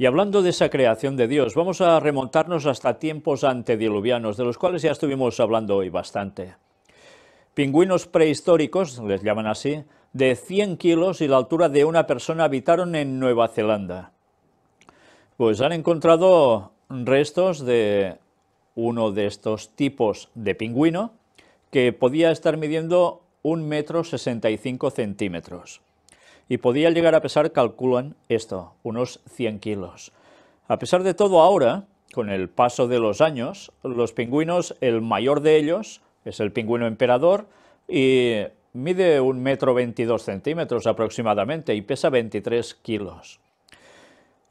Y hablando de esa creación de Dios, vamos a remontarnos hasta tiempos antediluvianos, de los cuales ya estuvimos hablando hoy bastante. Pingüinos prehistóricos, les llaman así, de 100 kilos y la altura de una persona habitaron en Nueva Zelanda. Pues han encontrado restos de uno de estos tipos de pingüino que podía estar midiendo un metro centímetros y podía llegar a pesar, calculan esto, unos 100 kilos. A pesar de todo ahora, con el paso de los años, los pingüinos, el mayor de ellos es el pingüino emperador y mide un metro 22 centímetros aproximadamente y pesa 23 kilos.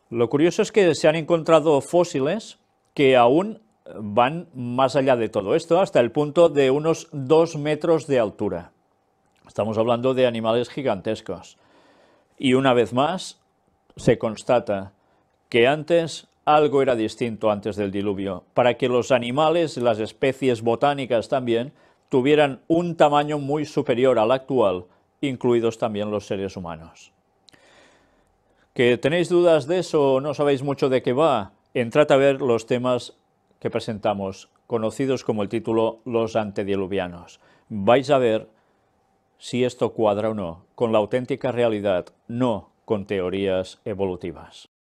Lo curioso es que se han encontrado fósiles que aún van más allá de todo esto, hasta el punto de unos 2 metros de altura. Estamos hablando de animales gigantescos. Y una vez más se constata que antes algo era distinto antes del diluvio, para que los animales, las especies botánicas también, tuvieran un tamaño muy superior al actual, incluidos también los seres humanos. ¿Que tenéis dudas de eso o no sabéis mucho de qué va? Entrad a ver los temas que presentamos, conocidos como el título Los antediluvianos. Vais a ver si esto cuadra o no con la auténtica realidad, no con teorías evolutivas.